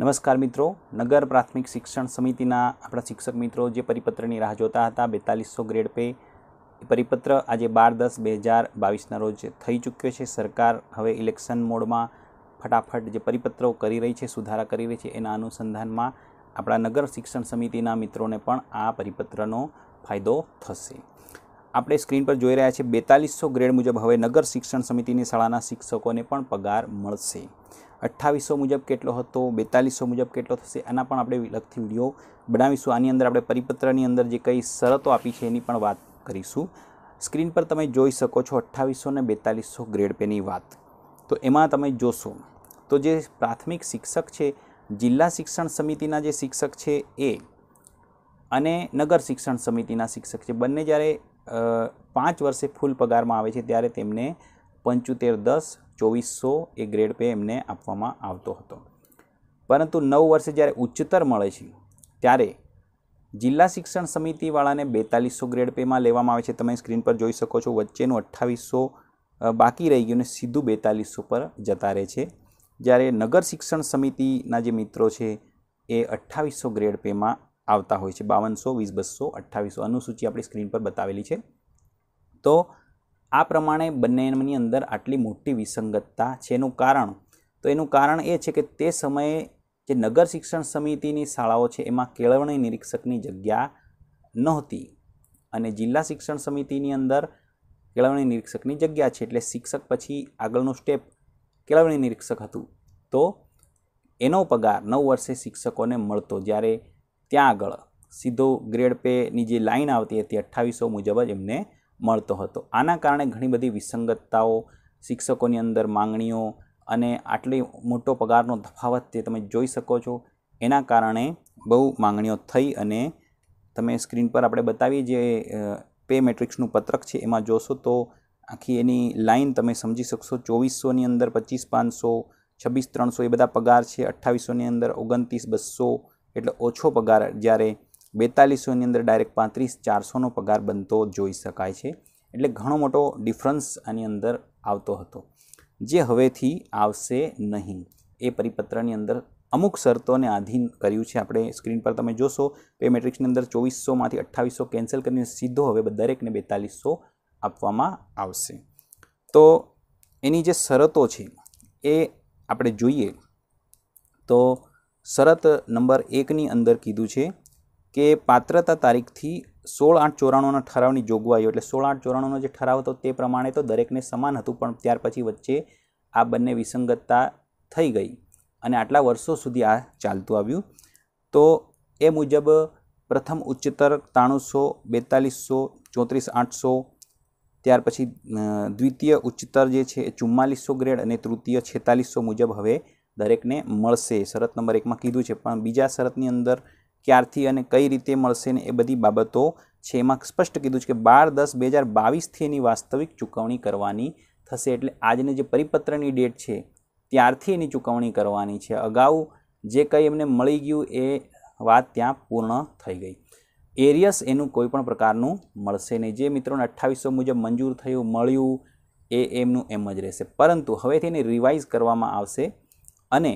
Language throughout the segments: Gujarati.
નમસ્કાર મિત્રો નગર પ્રાથમિક શિક્ષણ સમિતિના આપણા શિક્ષક મિત્રો જે પરિપત્રની રાહ જોતા હતા બેતાલીસો ગ્રેડ પે પરિપત્ર આજે બાર દસ બે હજાર બાવીસના રોજ થઈ ચૂક્યો છે સરકાર હવે ઇલેક્શન મોડમાં ફટાફટ જે પરિપત્રો કરી રહી છે સુધારા કરી રહી છે એના અનુસંધાનમાં આપણા નગર શિક્ષણ સમિતિના મિત્રોને પણ આ પરિપત્રનો ફાયદો થશે આપણે સ્ક્રીન પર જોઈ રહ્યા છીએ બેતાલીસો ગ્રેડ મુજબ હવે નગર શિક્ષણ સમિતિની શાળાના શિક્ષકોને પણ પગાર મળશે અઠ્ઠાવીસો મુજબ કેટલો હતો બેતાલીસો મુજબ કેટલો થશે આના પણ આપણે લગતી વિડીયો બનાવીશું આની અંદર આપણે પરિપત્રની અંદર જે કઈ શરતો આપી છે એની પણ વાત કરીશું સ્ક્રીન પર તમે જોઈ શકો છો અઠ્ઠાવીસો ને બેતાલીસો ગ્રેડ પેની વાત તો એમાં તમે જોશો તો જે પ્રાથમિક શિક્ષક છે જિલ્લા શિક્ષણ સમિતિના જે શિક્ષક છે એ અને નગર શિક્ષણ સમિતિના શિક્ષક છે બંને જ્યારે પાંચ વર્ષે ફૂલ પગારમાં આવે છે ત્યારે તેમને પંચોતેર દસ ચોવીસસો એ ગ્રેડ પે એમને આપવામાં આવતો હતો પરંતુ નવ વર્ષે જ્યારે ઉચ્ચતર મળે છે ત્યારે જિલ્લા શિક્ષણ સમિતિવાળાને બેતાલીસો ગ્રેડ પેમાં લેવામાં આવે છે તમે સ્ક્રીન પર જોઈ શકો છો વચ્ચેનું અઠ્ઠાવીસો બાકી રહી ગયું ને સીધું બેતાલીસો પર જતા રહે છે જ્યારે નગર શિક્ષણ સમિતિના જે મિત્રો છે એ અઠ્ઠાવીસો ગ્રેડ પેમાં આવતા હોય છે બાવનસો વીસ બસો અઠ્ઠાવીસો અનુસૂચિ આપણી સ્ક્રીન પર બતાવેલી છે તો આ પ્રમાણે બંનેની અંદર આટલી મોટી વિસંગતતા છે એનું કારણ તો એનું કારણ એ છે કે તે સમયે જે નગર શિક્ષણ સમિતિની શાળાઓ છે એમાં કેળવણી નિરીક્ષકની જગ્યા નહોતી અને જિલ્લા શિક્ષણ સમિતિની અંદર કેળવણી નિરીક્ષકની જગ્યા છે એટલે શિક્ષક પછી આગળનું સ્ટેપ કેળવણી નિરીક્ષક હતું તો એનો પગાર નવ વર્ષે શિક્ષકોને મળતો જ્યારે ત્યાં આગળ સીધો ગ્રેડ પેની જે લાઇન આવતી હતી અઠ્ઠાવીસો મુજબ જ એમને મળતો હતો આના કારણે ઘણી બધી વિસંગતતાઓ શિક્ષકોની અંદર માંગણીઓ અને આટલી મોટો પગારનો તફાવત તે તમે જોઈ શકો છો એના કારણે બહુ માંગણીઓ થઈ અને તમે સ્ક્રીન પર આપણે બતાવીએ જે પે મેટ્રિક્સનું પત્રક છે એમાં જોશો તો આખી એની લાઇન તમે સમજી શકશો ચોવીસોની અંદર પચીસ પાંચસો છવ્વીસ ત્રણસો એ બધા પગાર છે અઠ્ઠાવીસોની અંદર ઓગણત્રીસ બસો એટલે ઓછો પગાર જ્યારે બેતાલીસોની અંદર ડાયરેક્ટ પાંત્રીસ ચારસોનો પગાર બનતો જોઈ શકાય છે એટલે ઘણો મોટો ડિફરન્સ આની અંદર આવતો હતો જે હવેથી આવશે નહીં એ પરિપત્રની અંદર અમુક શરતોને આધીન કર્યું છે આપણે સ્ક્રીન પર તમે જોશો પે મેટ્રિક્સની અંદર ચોવીસોમાંથી અઠ્ઠાવીસો કેન્સલ કરીને સીધો હવે દરેકને બેતાલીસો આપવામાં આવશે તો એની જે શરતો છે એ આપણે જોઈએ તો શરત નંબર એકની અંદર કીધું છે કે પાત્રતા તારીખથી સોળ આઠ ચોરાણુંના ઠરાવની જોગવાઈઓ એટલે સોળ આઠ ચોરાણુંનો જે ઠરાવ હતો તે પ્રમાણે તો દરેકને સમાન હતું પણ ત્યાર પછી વચ્ચે આ બંને વિસંગતતા થઈ ગઈ અને આટલા વર્ષો સુધી આ ચાલતું આવ્યું તો એ મુજબ પ્રથમ ઉચ્ચતર ત્રાણુંસો બેતાલીસો ચોત્રીસ આઠસો ત્યાર પછી દ્વિતીય ઉચ્ચતર જે છે એ ચુમ્માલીસો ગ્રેડ અને તૃતીય છેતાલીસો મુજબ હવે દરેકને મળશે શરત નંબર એકમાં કીધું છે પણ બીજા શરતની અંદર ક્યારથી અને કઈ રીતે મળશે ને એ બધી બાબતો છે એમાં સ્પષ્ટ કીધું છે કે બાર દસ બે હજાર બાવીસથી એની વાસ્તવિક ચૂકવણી કરવાની થશે એટલે આજને જે પરિપત્રની ડેટ છે ત્યારથી એની ચૂકવણી કરવાની છે અગાઉ જે કંઈ એમને મળી ગયું એ વાત ત્યાં પૂર્ણ થઈ ગઈ એરિયસ એનું કોઈ પણ પ્રકારનું મળશે નહીં જે મિત્રોને અઠ્ઠાવીસો મુજબ મંજૂર થયું મળ્યું એ એમનું એમ જ રહેશે પરંતુ હવેથી એને રિવાઇઝ કરવામાં આવશે અને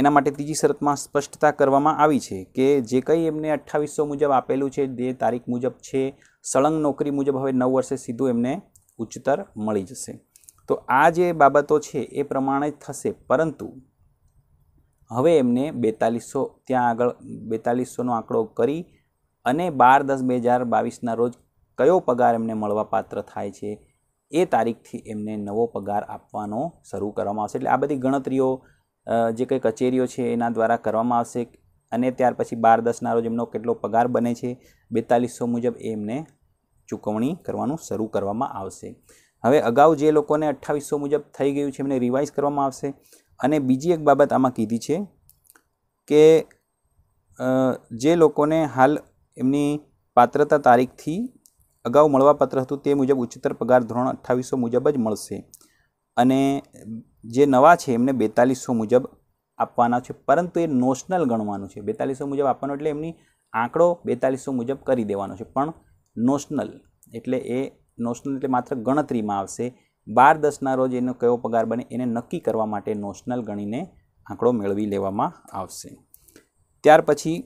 એના માટે ત્રીજી શરતમાં સ્પષ્ટતા કરવામાં આવી છે કે જે કંઈ એમને અઠ્ઠાવીસો મુજબ આપેલું છે જે તારીખ મુજબ છે સળંગ નોકરી મુજબ હવે નવ વર્ષે સીધું એમને ઉચ્ચતર મળી જશે તો આ જે બાબતો છે એ પ્રમાણે થશે પરંતુ હવે એમને બેતાલીસો ત્યાં આગળ બેતાલીસોનો આંકડો કરી અને બાર દસ બે હજાર બાવીસના રોજ કયો પગાર એમને મળવાપાત્ર થાય છે એ તારીખથી એમને નવો પગાર આપવાનો શરૂ કરવામાં આવશે એટલે આ બધી ગણતરીઓ જે કંઈ કચેરીઓ છે એના દ્વારા કરવામાં આવશે અને ત્યાર પછી બાર દસના રોજ એમનો કેટલો પગાર બને છે બેતાલીસો મુજબ એ એમને ચૂકવણી કરવાનું શરૂ કરવામાં આવશે હવે અગાઉ જે લોકોને અઠ્ઠાવીસો મુજબ થઈ ગયું છે એમને રિવાઇઝ કરવામાં આવશે અને બીજી એક બાબત આમાં કીધી છે કે જે લોકોને હાલ એમની પાત્રતા તારીખથી અગાઉ મળવાપાત્ર હતું તે મુજબ ઉચ્ચતર પગાર ધોરણ અઠ્ઠાવીસો મુજબ જ મળશે અને જે નવા છે એમને બેતાલીસો મુજબ આપવાના છે પરંતુ એ નોશનલ ગણવાનું છે બેતાલીસો મુજબ આપવાનો એટલે એમની આંકડો બેતાલીસો મુજબ કરી દેવાનો છે પણ નોશનલ એટલે એ નોશનલ એટલે માત્ર ગણતરીમાં આવશે બાર દસના રોજ એનો કયો પગાર બને એને નક્કી કરવા માટે નોશનલ ગણીને આંકડો મેળવી લેવામાં આવશે ત્યાર પછી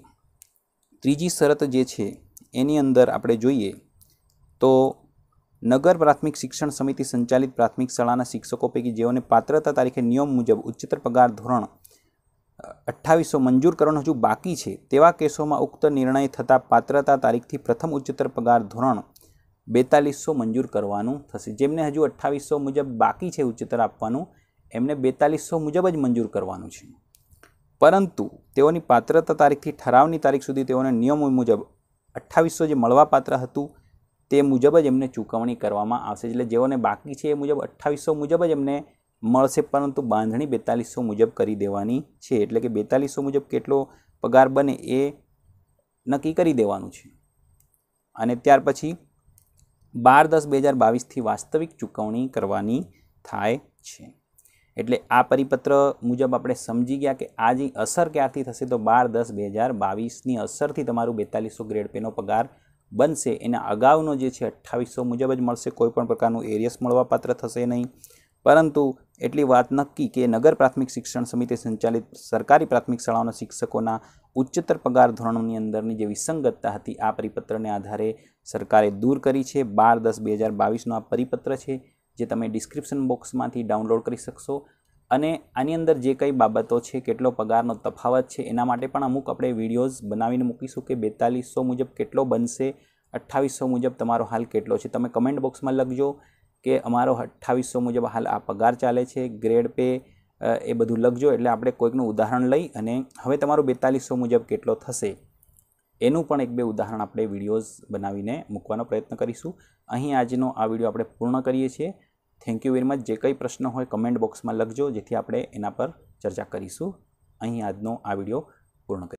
ત્રીજી શરત જે છે એની અંદર આપણે જોઈએ તો નગર પ્રાથમિક શિક્ષણ સમિતિ સંચાલિત પ્રાથમિક શાળાના શિક્ષકો પૈકી જેઓને પાત્રતા તારીખે નિયમ મુજબ ઉચ્ચતર પગાર ધોરણ અઠ્ઠાવીસો મંજૂર કરવાનું હજુ બાકી છે તેવા કેસોમાં ઉક્ત નિર્ણય થતાં પાત્રતા તારીખથી પ્રથમ ઉચ્ચતર પગાર ધોરણ બેતાલીસો મંજૂર કરવાનું થશે જેમને હજુ અઠ્ઠાવીસો મુજબ બાકી છે ઉચ્ચતર આપવાનું એમને બેતાલીસો મુજબ જ મંજૂર કરવાનું છે પરંતુ તેઓની પાત્રતા તારીખથી ઠરાવની તારીખ સુધી તેઓને નિયમો મુજબ અઠ્ઠાવીસો જે મળવાપાત્ર હતું તે મુજબ જ એમને ચૂકવણી કરવામાં આવશે એટલે જેઓને બાકી છે એ મુજબ અઠ્ઠાવીસો મુજબ જ એમને મળશે પરંતુ બાંધણી બેતાલીસો મુજબ કરી દેવાની છે એટલે કે બેતાલીસો મુજબ કેટલો પગાર બને એ નક્કી કરી દેવાનું છે અને ત્યાર પછી બાર દસ બે હજાર બાવીસથી વાસ્તવિક ચૂકવણી કરવાની થાય છે એટલે આ પરિપત્ર મુજબ આપણે સમજી ગયા કે આજે અસર ક્યારથી થશે તો બાર દસ બે હજાર બાવીસની અસરથી તમારું બેતાલીસો ગ્રેડ પેનો પગાર બનશે એના અગાઉનો જે છે અઠ્ઠાવીસો મુજબ જ મળશે કોઈપણ પ્રકારનું એરિયસ મળવાપાત્ર થશે નહીં પરંતુ એટલી વાત નક્કી કે નગર પ્રાથમિક શિક્ષણ સમિતિ સંચાલિત સરકારી પ્રાથમિક શાળાઓના શિક્ષકોના ઉચ્ચતર પગાર ધોરણોની અંદરની જે વિસંગતતા હતી આ પરિપત્રને આધારે સરકારે દૂર કરી છે બાર દસ બે હજાર બાવીસનો આ પરિપત્ર છે જે તમે ડિસ્ક્રિપ્શન બોક્સમાંથી ડાઉનલોડ કરી શકશો અને આની અંદર જે કંઈ બાબતો છે કેટલો પગારનો તફાવત છે એના માટે પણ અમુક આપણે વિડીયોઝ બનાવીને મૂકીશું કે બેતાલીસો મુજબ કેટલો બનશે અઠ્ઠાવીસો મુજબ તમારો હાલ કેટલો છે તમે કમેન્ટ બોક્સમાં લખજો કે અમારો અઠ્ઠાવીસો મુજબ હાલ આ પગાર ચાલે છે ગ્રેડ પે એ બધું લખજો એટલે આપણે કોઈકનું ઉદાહરણ લઈ અને હવે તમારો બેતાલીસો મુજબ કેટલો થશે એનું પણ એક બે ઉદાહરણ આપણે વિડીયોઝ બનાવીને મૂકવાનો પ્રયત્ન કરીશું અહીં આજનો આ વિડીયો આપણે પૂર્ણ કરીએ છીએ થેન્ક યુ વેરી મચ જે કંઈ પ્રશ્ન હોય કમેન્ટ બોક્સમાં લખજો જેથી આપણે એના પર ચર્ચા કરીશું અહીં આજનો આ વિડીયો પૂર્ણ કરીએ